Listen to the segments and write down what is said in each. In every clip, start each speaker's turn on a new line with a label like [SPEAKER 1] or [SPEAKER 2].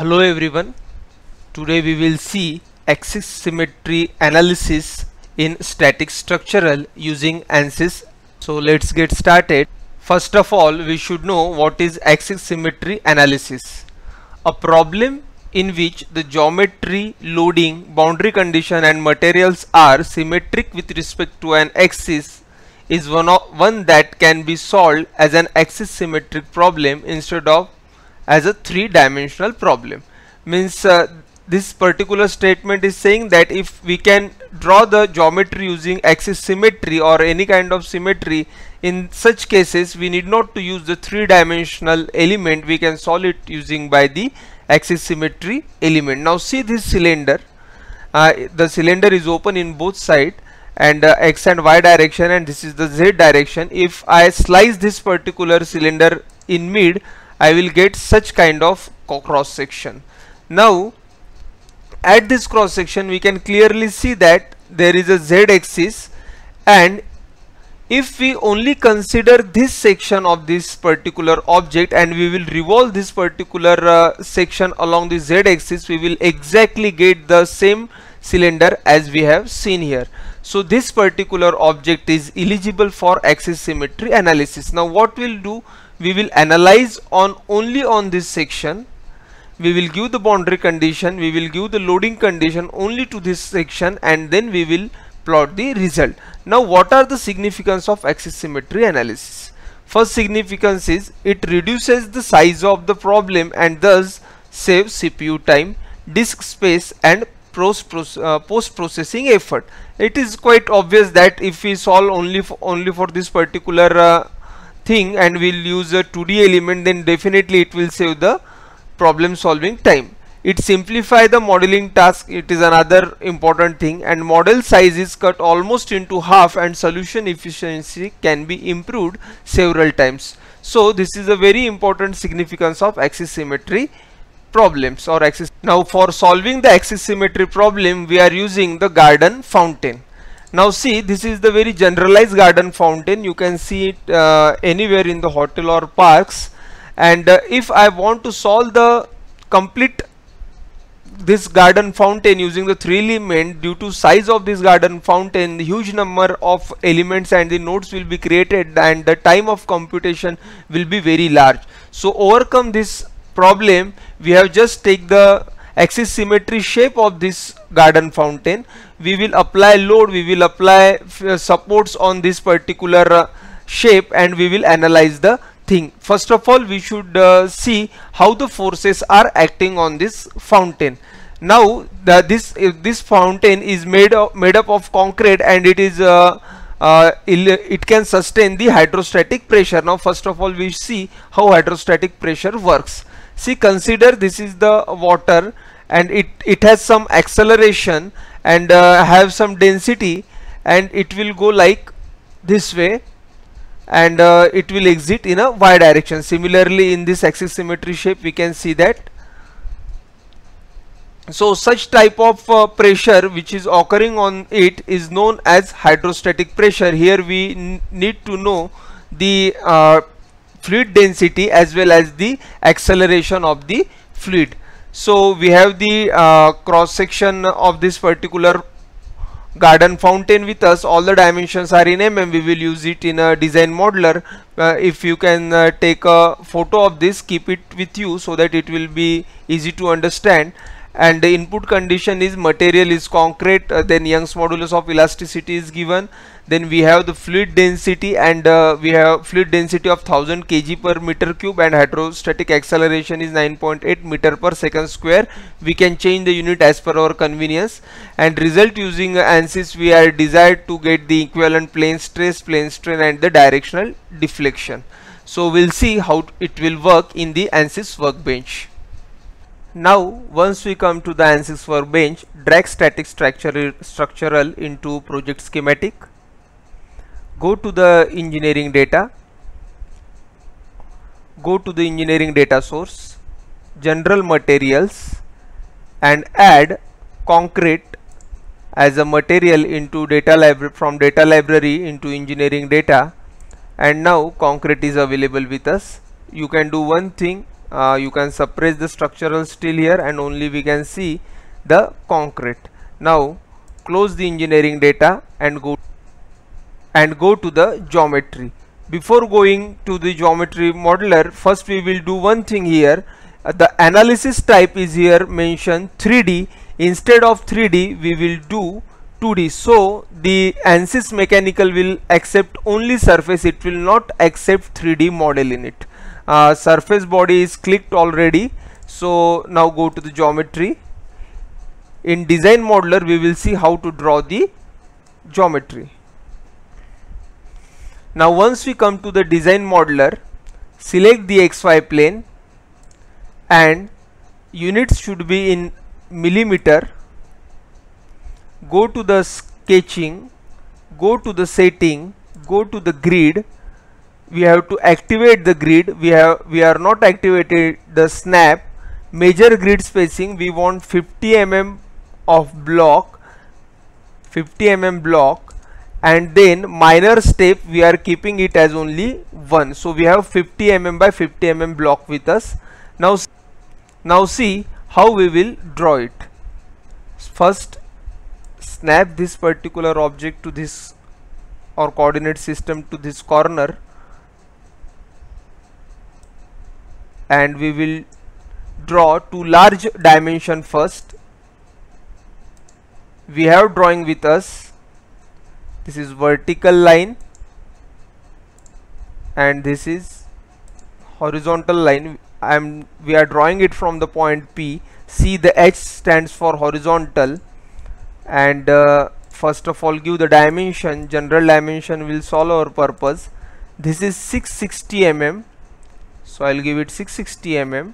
[SPEAKER 1] hello everyone today we will see axis symmetry analysis in static structural using ANSYS so let's get started first of all we should know what is axis symmetry analysis a problem in which the geometry loading boundary condition and materials are symmetric with respect to an axis is one, of, one that can be solved as an axis symmetric problem instead of as a three-dimensional problem means uh, this particular statement is saying that if we can draw the geometry using axis symmetry or any kind of symmetry in such cases we need not to use the three-dimensional element we can solve it using by the axis symmetry element now see this cylinder uh, the cylinder is open in both side and uh, x and y direction and this is the z direction if I slice this particular cylinder in mid I will get such kind of cross section. Now at this cross section we can clearly see that there is a z axis and if we only consider this section of this particular object and we will revolve this particular uh, section along the z axis we will exactly get the same cylinder as we have seen here so this particular object is eligible for axis symmetry analysis now what we'll do we will analyze on only on this section we will give the boundary condition we will give the loading condition only to this section and then we will plot the result now what are the significance of axis symmetry analysis first significance is it reduces the size of the problem and thus saves CPU time disk space and uh, post processing effort it is quite obvious that if we solve only for, only for this particular uh, thing and we'll use a 2D element then definitely it will save the problem solving time. It simplify the modeling task it is another important thing and model size is cut almost into half and solution efficiency can be improved several times. So this is a very important significance of axis symmetry problems or axis. Now for solving the axis symmetry problem we are using the garden fountain now see this is the very generalized garden fountain you can see it uh, anywhere in the hotel or parks and uh, if I want to solve the complete this garden fountain using the three element due to size of this garden fountain the huge number of elements and the nodes will be created and the time of computation will be very large so overcome this problem we have just take the axis symmetry shape of this garden fountain we will apply load we will apply uh, supports on this particular uh, shape and we will analyze the thing first of all we should uh, see how the forces are acting on this fountain now the, this this fountain is made of, made up of concrete and it is uh, uh, it can sustain the hydrostatic pressure now first of all we see how hydrostatic pressure works see consider this is the water and it it has some acceleration and uh, have some density and it will go like this way and uh, it will exit in a y direction similarly in this axis symmetry shape we can see that so such type of uh, pressure which is occurring on it is known as hydrostatic pressure here we need to know the uh, fluid density as well as the acceleration of the fluid so we have the uh, cross section of this particular garden fountain with us all the dimensions are in mm we will use it in a design modeler uh, if you can uh, take a photo of this keep it with you so that it will be easy to understand and the input condition is material is concrete uh, then Young's modulus of elasticity is given then we have the fluid density and uh, we have fluid density of 1000 kg per meter cube and hydrostatic acceleration is 9.8 meter per second square we can change the unit as per our convenience and result using uh, ANSYS we are desired to get the equivalent plane stress plane strain and the directional deflection so we'll see how it will work in the ANSYS workbench now, once we come to the ANSYS4 bench, drag static structure, structural into project schematic. Go to the engineering data. Go to the engineering data source, general materials and add concrete as a material into data library from data library into engineering data and now concrete is available with us you can do one thing uh, you can suppress the structural steel here and only we can see the concrete now close the engineering data and go and go to the geometry before going to the geometry modeler first we will do one thing here uh, the analysis type is here mentioned 3d instead of 3d we will do 2d so the ANSYS mechanical will accept only surface it will not accept 3d model in it uh, surface body is clicked already so now go to the geometry in design modeler we will see how to draw the geometry now once we come to the design modeler select the xy plane and units should be in millimeter go to the sketching go to the setting go to the grid we have to activate the grid we have we are not activated the snap major grid spacing we want 50 mm of block 50 mm block and then minor step we are keeping it as only one so we have 50 mm by 50 mm block with us now now see how we will draw it first snap this particular object to this or coordinate system to this corner and we will draw to large dimension first we have drawing with us this is vertical line and this is horizontal line I'm we are drawing it from the point P see the H stands for horizontal and uh, first of all give the dimension general dimension will solve our purpose this is 660 mm so I'll give it 660 mm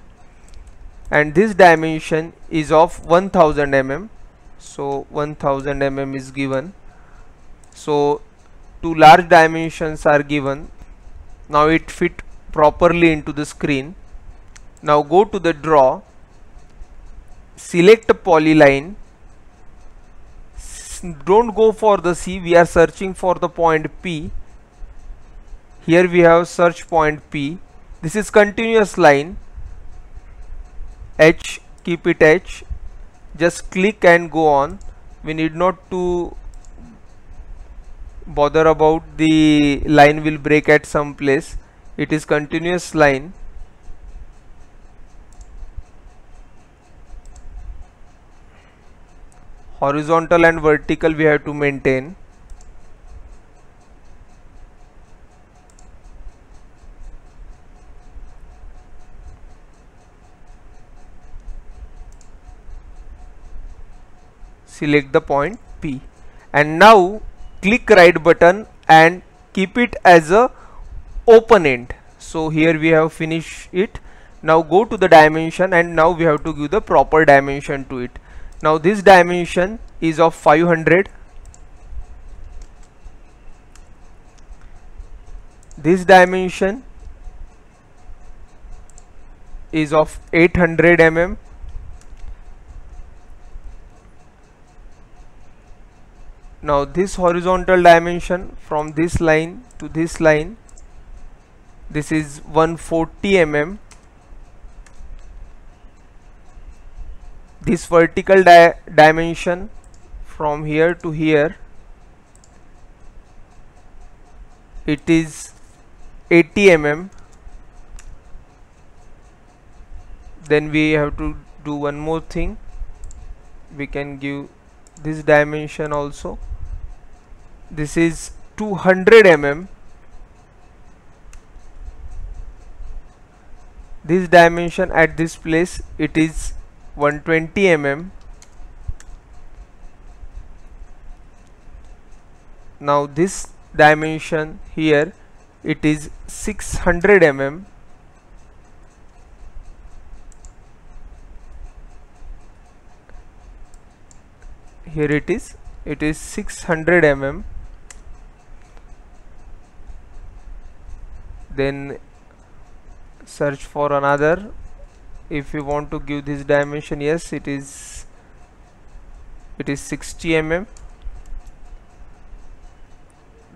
[SPEAKER 1] and this dimension is of 1000 mm so 1000 mm is given so two large dimensions are given now it fit properly into the screen now go to the draw select a polyline don't go for the C we are searching for the point P here we have search point P this is continuous line H keep it H just click and go on we need not to bother about the line will break at some place it is continuous line horizontal and vertical we have to maintain select the point P and now click right button and keep it as a open end so here we have finished it now go to the dimension and now we have to give the proper dimension to it now this dimension is of 500 this dimension is of 800 mm now this horizontal dimension from this line to this line this is 140 mm this vertical di dimension from here to here it is 80 mm then we have to do one more thing we can give this dimension also this is 200 mm this dimension at this place it is 120 mm now this dimension here it is 600 mm here it is it is 600 mm then search for another if you want to give this dimension yes it is it is 60 mm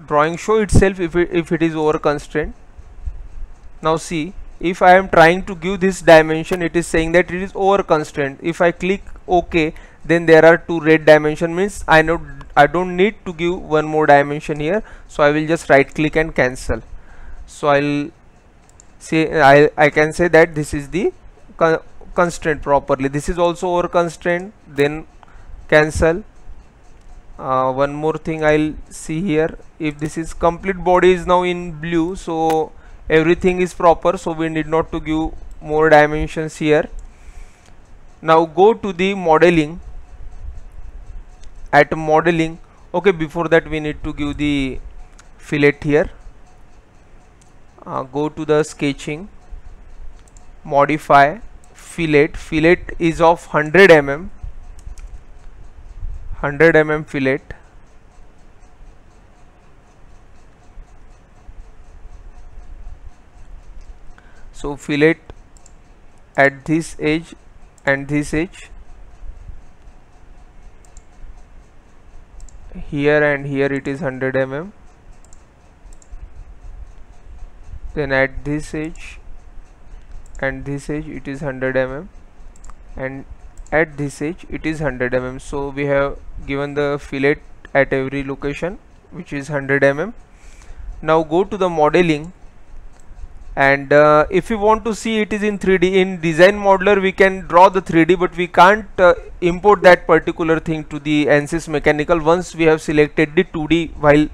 [SPEAKER 1] drawing show itself if it, if it is over constraint. now see if I am trying to give this dimension it is saying that it is over constraint. if I click OK then there are two red dimension means I know I don't need to give one more dimension here so I will just right click and cancel so i'll say i i can say that this is the con constraint properly this is also over constraint then cancel uh, one more thing i'll see here if this is complete body is now in blue so everything is proper so we need not to give more dimensions here now go to the modeling at modeling okay before that we need to give the fillet here uh, go to the sketching modify fillet fillet is of 100 mm 100 mm fillet so fillet at this edge and this edge here and here it is 100 mm then at this edge and this edge it is 100 mm and at this edge it is 100 mm so we have given the fillet at every location which is 100 mm now go to the modeling and uh, if you want to see it is in 3d in design modeler we can draw the 3d but we can't uh, import that particular thing to the ANSYS mechanical once we have selected the 2d while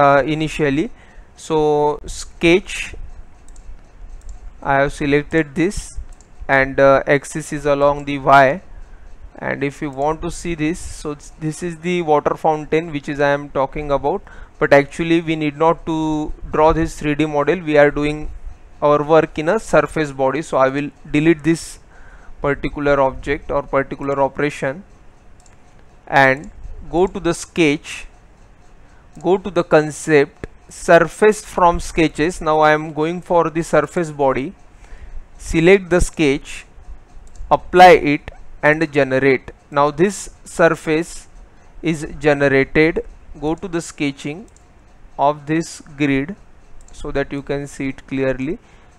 [SPEAKER 1] uh, initially so sketch I have selected this and uh, axis is along the y and if you want to see this so this is the water fountain which is I am talking about but actually we need not to draw this 3d model we are doing our work in a surface body so I will delete this particular object or particular operation and go to the sketch go to the concept surface from sketches now I am going for the surface body select the sketch apply it and generate now this surface is generated go to the sketching of this grid so that you can see it clearly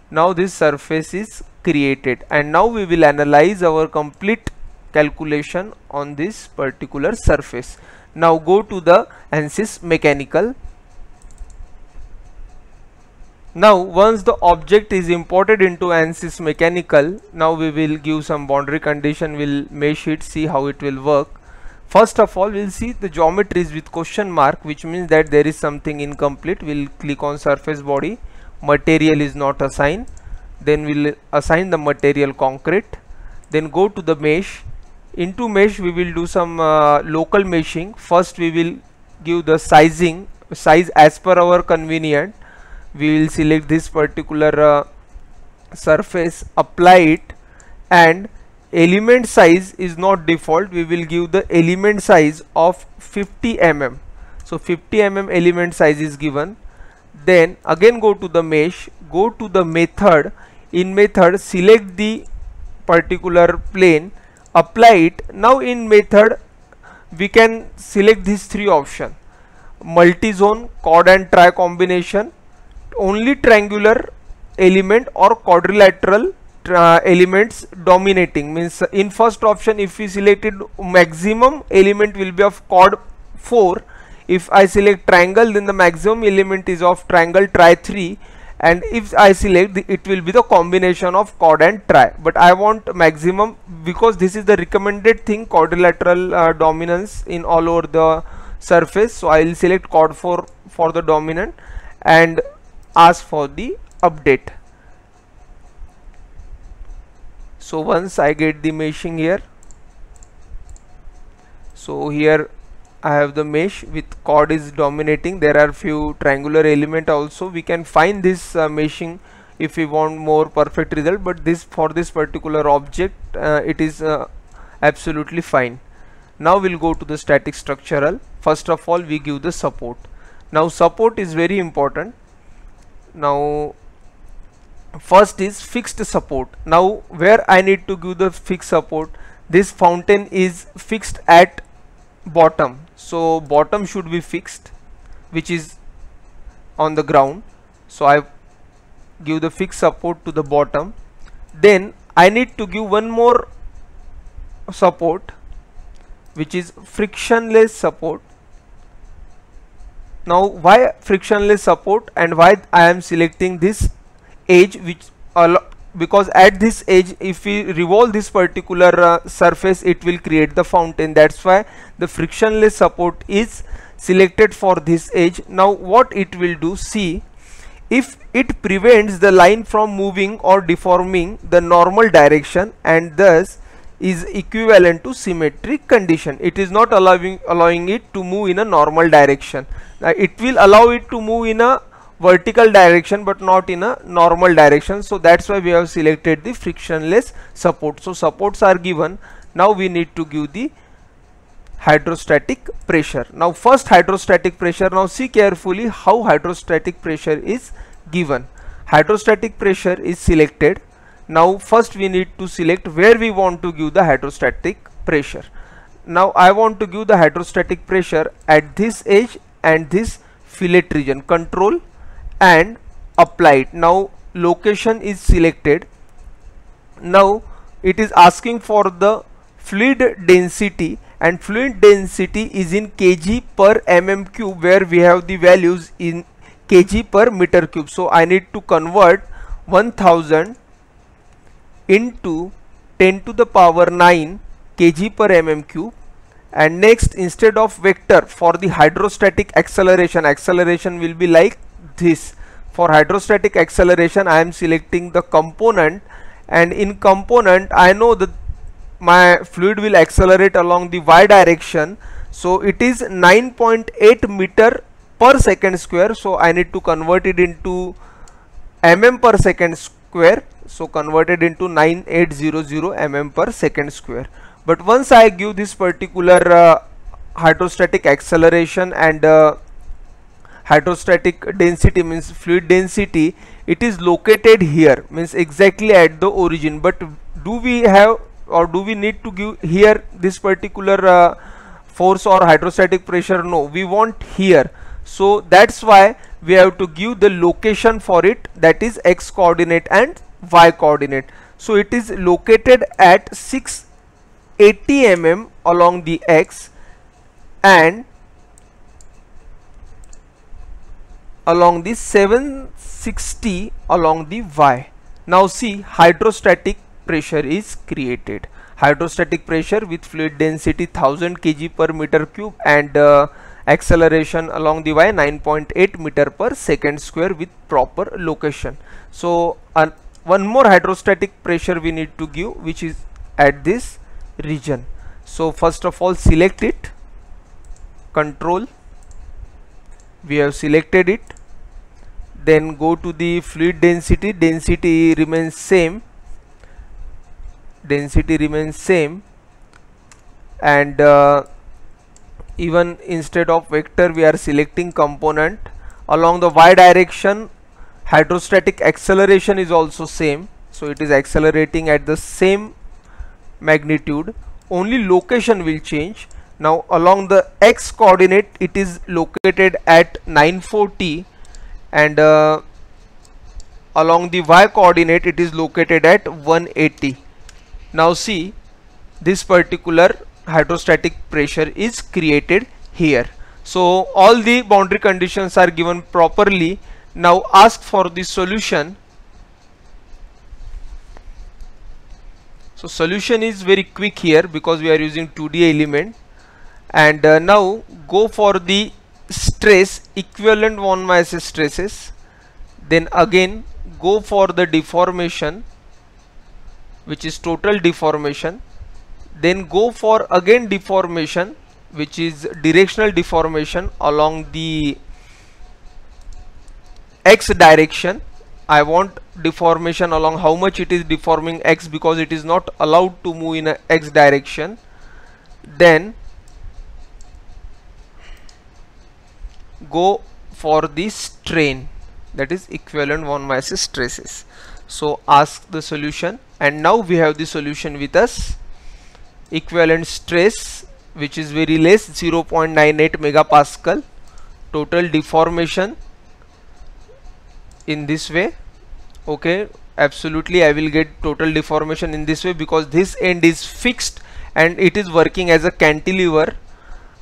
[SPEAKER 1] now this surface is created and now we will analyze our complete calculation on this particular surface now go to the ANSYS mechanical now once the object is imported into ANSYS mechanical now we will give some boundary condition we'll mesh it see how it will work first of all we'll see the geometries with question mark which means that there is something incomplete we'll click on surface body material is not assigned then we'll assign the material concrete then go to the mesh into mesh we will do some uh, local meshing first we will give the sizing size as per our convenient we will select this particular uh, surface apply it and element size is not default we will give the element size of 50 mm so 50 mm element size is given then again go to the mesh go to the method in method select the particular plane apply it now in method we can select these three options: multi zone chord and tri combination only triangular element or quadrilateral uh, elements dominating means in first option if we selected maximum element will be of chord 4 if I select triangle then the maximum element is of triangle tri 3 and if I select the, it will be the combination of chord and tri but I want maximum because this is the recommended thing quadrilateral uh, dominance in all over the surface so I will select chord 4 for the dominant and ask for the update so once I get the meshing here so here I have the mesh with cord is dominating there are few triangular element also we can find this uh, meshing if we want more perfect result but this for this particular object uh, it is uh, absolutely fine now we'll go to the static structural first of all we give the support now support is very important now first is fixed support now where I need to give the fixed support this fountain is fixed at bottom so bottom should be fixed which is on the ground so I give the fixed support to the bottom then I need to give one more support which is frictionless support now why frictionless support and why I am selecting this edge which because at this edge if we revolve this particular uh, surface it will create the fountain that's why the frictionless support is selected for this edge now what it will do see if it prevents the line from moving or deforming the normal direction and thus is equivalent to symmetric condition it is not allowing allowing it to move in a normal direction Now it will allow it to move in a vertical direction but not in a normal direction so that's why we have selected the frictionless support so supports are given now we need to give the hydrostatic pressure now first hydrostatic pressure now see carefully how hydrostatic pressure is given hydrostatic pressure is selected now first we need to select where we want to give the hydrostatic pressure now I want to give the hydrostatic pressure at this edge and this fillet region control and apply it now location is selected now it is asking for the fluid density and fluid density is in kg per mm cube where we have the values in kg per meter cube so I need to convert 1000 into 10 to the power 9 kg per mm cube and next instead of vector for the hydrostatic acceleration acceleration will be like this for hydrostatic acceleration I am selecting the component and in component I know that my fluid will accelerate along the y direction so it is 9.8 meter per second square so I need to convert it into mm per second square so converted into 9800 mm per second square but once I give this particular uh, hydrostatic acceleration and uh, hydrostatic density means fluid density it is located here means exactly at the origin but do we have or do we need to give here this particular uh, force or hydrostatic pressure no we want here so that's why we have to give the location for it that is x coordinate and y coordinate so it is located at 680 mm along the x and along the 760 along the y now see hydrostatic pressure is created hydrostatic pressure with fluid density 1000 kg per meter cube and uh, acceleration along the y 9.8 meter per second square with proper location so an one more hydrostatic pressure we need to give which is at this region so first of all select it control we have selected it then go to the fluid density density remains same density remains same and uh, even instead of vector we are selecting component along the y direction hydrostatic acceleration is also same so it is accelerating at the same magnitude only location will change now along the x coordinate it is located at 940 and uh, along the y coordinate it is located at 180 now see this particular hydrostatic pressure is created here so all the boundary conditions are given properly now ask for the solution so solution is very quick here because we are using 2d element and uh, now go for the stress equivalent von Mises stresses then again go for the deformation which is total deformation then go for again deformation which is directional deformation along the x direction I want deformation along how much it is deforming x because it is not allowed to move in a x direction then go for the strain that is equivalent von Mises stresses so ask the solution and now we have the solution with us equivalent stress which is very less 0.98 megapascal total deformation in this way okay absolutely I will get total deformation in this way because this end is fixed and it is working as a cantilever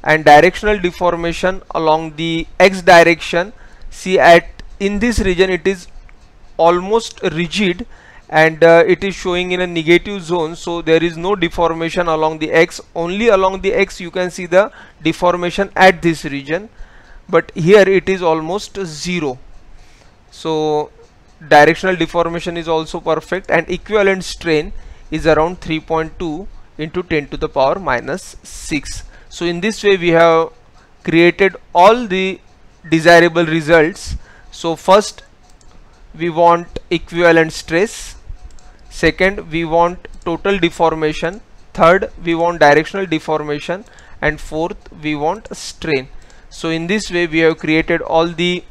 [SPEAKER 1] and directional deformation along the x direction see at in this region it is almost rigid and uh, it is showing in a negative zone so there is no deformation along the x only along the x you can see the deformation at this region but here it is almost zero so directional deformation is also perfect and equivalent strain is around 3.2 into 10 to the power minus 6 so in this way we have created all the desirable results so first we want equivalent stress second we want total deformation third we want directional deformation and fourth we want strain so in this way we have created all the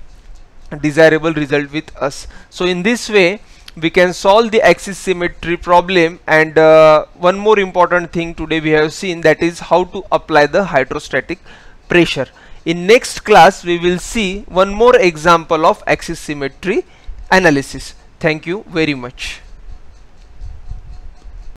[SPEAKER 1] desirable result with us so in this way we can solve the axis symmetry problem and uh, one more important thing today we have seen that is how to apply the hydrostatic pressure in next class we will see one more example of axis symmetry analysis thank you very much